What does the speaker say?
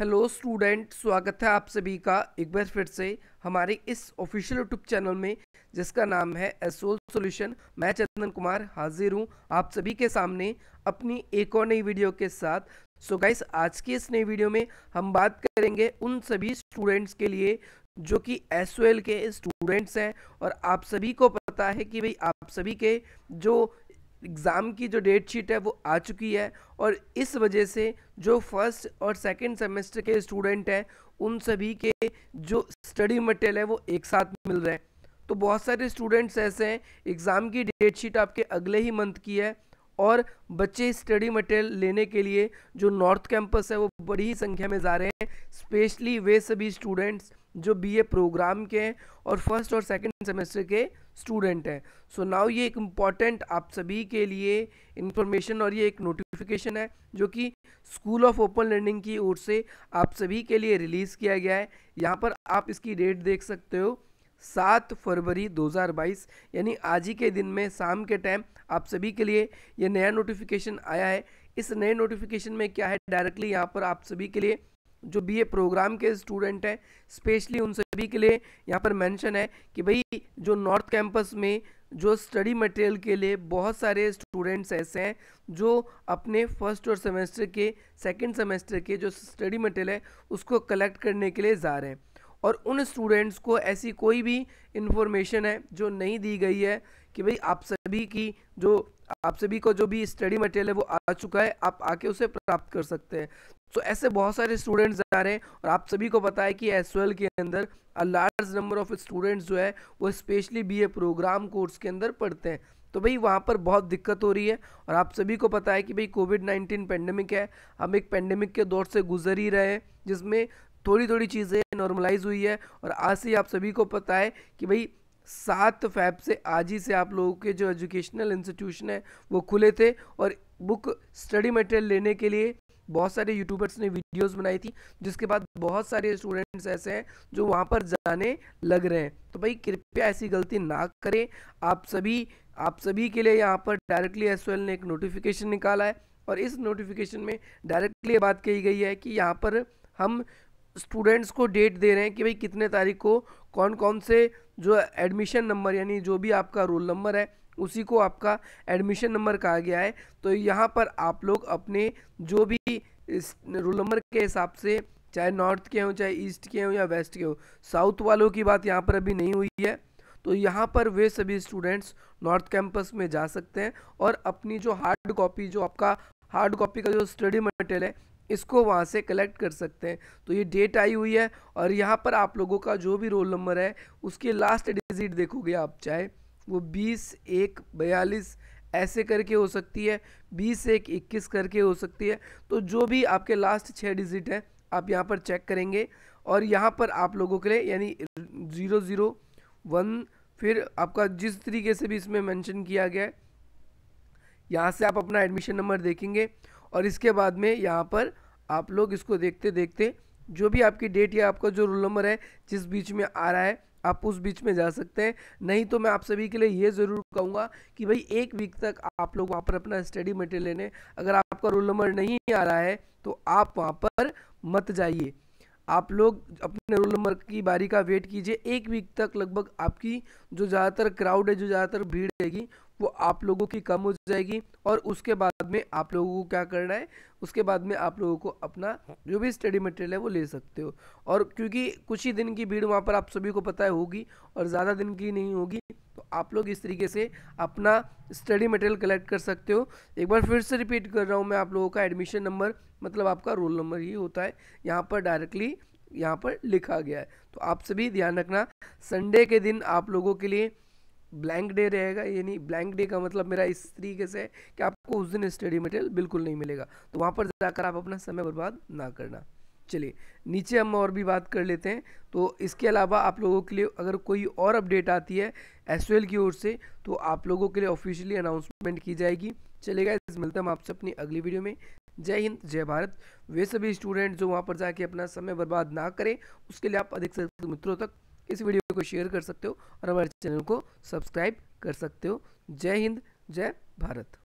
hello student स्वागत है आप सभी का एक बार फिर से हमारे इस ऑफिशियल यूट्यूब चैनल में जिसका नाम है एसोल सॉल्यूशन मैं चंदन कुमार हाजिर हूं आप सभी के सामने अपनी एक और नई वीडियो के साथ सो so गाइस आज की इस नई वीडियो में हम बात करेंगे उन सभी स्टूडेंट्स के लिए जो कि एस के स्टूडेंट्स हैं और आप सभी को पता है कि भाई आप सभी के जो एग्ज़ाम की जो डेट शीट है वो आ चुकी है और इस वजह से जो फर्स्ट और सेकंड सेमेस्टर के स्टूडेंट हैं उन सभी के जो स्टडी मटेरियल है वो एक साथ मिल रहे हैं तो बहुत सारे स्टूडेंट्स ऐसे हैं एग्ज़ाम की डेट शीट आपके अगले ही मंथ की है और बच्चे स्टडी मटेरियल लेने के लिए जो नॉर्थ कैंपस है वो बड़ी संख्या में जा रहे हैं स्पेशली वे सभी स्टूडेंट्स जो बीए प्रोग्राम के हैं और फर्स्ट और सेकंड सेमेस्टर के स्टूडेंट हैं सो नाउ ये एक इम्पॉर्टेंट आप सभी के लिए इन्फॉर्मेशन और ये एक नोटिफिकेशन है जो कि स्कूल ऑफ ओपन लर्निंग की ओर से आप सभी के लिए रिलीज़ किया गया है यहाँ पर आप इसकी डेट देख सकते हो सात फरवरी 2022 यानी आज ही के दिन में शाम के टाइम आप सभी के लिए ये नया नोटिफिकेशन आया है इस नए नोटिफिकेशन में क्या है डायरेक्टली यहाँ पर आप सभी के लिए जो बीए प्रोग्राम के स्टूडेंट हैं स्पेशली उन सभी के लिए यहाँ पर मेंशन है कि भाई जो नॉर्थ कैंपस में जो स्टडी मटेरियल के लिए बहुत सारे स्टूडेंट्स ऐसे हैं जो अपने फर्स्ट और सेमेस्टर के सेकंड सेमेस्टर के जो स्टडी मटेरियल है उसको कलेक्ट करने के लिए जा रहे हैं और उन स्टूडेंट्स को ऐसी कोई भी इन्फॉर्मेशन है जो नहीं दी गई है कि भाई आप सभी की जो आप सभी को जो भी स्टडी मटेरियल है वो आ चुका है आप आके उसे प्राप्त कर सकते हैं तो ऐसे बहुत सारे स्टूडेंट्स आ रहे हैं और आप सभी को पता है कि एस के अंदर a large number of students जो है वो स्पेशली बी प्रोग्राम कोर्स के अंदर पढ़ते हैं तो भाई वहाँ पर बहुत दिक्कत हो रही है और आप सभी को पता है कि भाई कोविड नाइन्टीन पेंडेमिक है हम एक पेंडेमिक के दौर से गुजर ही रहे हैं जिसमें थोड़ी थोड़ी चीज़ें नॉर्मलाइज हुई है और आज से आप सभी को पता है कि भाई सात फैब से आज ही से आप लोगों के जो एजुकेशनल इंस्टीट्यूशन है वो खुले थे और बुक स्टडी मटेरियल लेने के लिए बहुत सारे यूट्यूबर्स ने वीडियोस बनाई थी जिसके बाद बहुत सारे स्टूडेंट्स ऐसे हैं जो वहाँ पर जाने लग रहे हैं तो भाई कृपया ऐसी गलती ना करें आप सभी आप सभी के लिए यहाँ पर डायरेक्टली एस ने एक नोटिफिकेशन निकाला है और इस नोटिफिकेशन में डायरेक्टली बात कही गई है कि यहाँ पर हम स्टूडेंट्स को डेट दे रहे हैं कि भाई कितने तारीख को कौन कौन से जो एडमिशन नंबर यानी जो भी आपका रोल नंबर है उसी को आपका एडमिशन नंबर कहा गया है तो यहाँ पर आप लोग अपने जो भी रोल नंबर के हिसाब से चाहे नॉर्थ के हों चाहे ईस्ट के हों या वेस्ट के हों साउथ वालों की बात यहाँ पर अभी नहीं हुई है तो यहाँ पर वे सभी स्टूडेंट्स नॉर्थ कैंपस में जा सकते हैं और अपनी जो हार्ड कॉपी जो आपका हार्ड कॉपी का जो स्टडी मटेरियल है इसको वहाँ से कलेक्ट कर सकते हैं तो ये डेट आई हुई है और यहाँ पर आप लोगों का जो भी रोल नंबर है उसके लास्ट डिजिट देखोगे आप चाहे वो बीस एक बयालीस ऐसे करके हो सकती है बीस एक इक्कीस करके हो सकती है तो जो भी आपके लास्ट छः डिजिट हैं आप यहाँ पर चेक करेंगे और यहाँ पर आप लोगों के लिए यानी ज़ीरो ज़ीरो वन फिर आपका जिस तरीके से भी इसमें मेंशन किया गया है यहाँ से आप अपना एडमिशन नंबर देखेंगे और इसके बाद में यहाँ पर आप लोग इसको देखते देखते जो भी आपकी डेट या आपका जो रोल नंबर है जिस बीच में आ रहा है आप उस बीच में जा सकते हैं नहीं तो मैं आप सभी के लिए ये ज़रूर कहूँगा कि भाई एक वीक तक आप लोग वहाँ पर अपना स्टडी मटेरियल लेने अगर आपका रोल नंबर नहीं आ रहा है तो आप वहाँ पर मत जाइए आप लोग अपने रोल नंबर की बारी का वेट कीजिए एक वीक तक लगभग आपकी जो ज़्यादातर क्राउड है जो ज़्यादातर भीड़ रहेगी वो आप लोगों की कम हो जाएगी और उसके बाद में आप लोगों को क्या करना है उसके बाद में आप लोगों को अपना जो भी स्टडी मटेरियल है वो ले सकते हो और क्योंकि कुछ ही दिन की भीड़ वहाँ पर आप सभी को पता है होगी और ज़्यादा दिन की नहीं होगी आप लोग इस तरीके से अपना स्टडी मटेरियल कलेक्ट कर सकते हो एक बार फिर से रिपीट कर रहा हूँ मैं आप लोगों का एडमिशन नंबर मतलब आपका रोल नंबर ही होता है यहाँ पर डायरेक्टली यहाँ पर लिखा गया है तो आप सभी ध्यान रखना संडे के दिन आप लोगों के लिए ब्लैंक डे रहेगा यानी ब्लैंक डे का मतलब मेरा इस तरीके से है कि आपको उस दिन स्टडी मटेरियल बिल्कुल नहीं मिलेगा तो वहाँ पर जाकर आप अपना समय बर्बाद ना करना चलिए नीचे हम और भी बात कर लेते हैं तो इसके अलावा आप लोगों के लिए अगर कोई और अपडेट आती है एस की ओर से तो आप लोगों के लिए ऑफिशियली अनाउंसमेंट की जाएगी चलेगा इस मिलता हम आपसे अपनी अगली वीडियो में जय हिंद जय भारत वे सभी स्टूडेंट जो वहाँ पर जाके अपना समय बर्बाद ना करें उसके लिए आप अधिक से अधिक मित्रों तक इस वीडियो को शेयर कर सकते हो और हमारे चैनल को सब्सक्राइब कर सकते हो जय हिंद जय भारत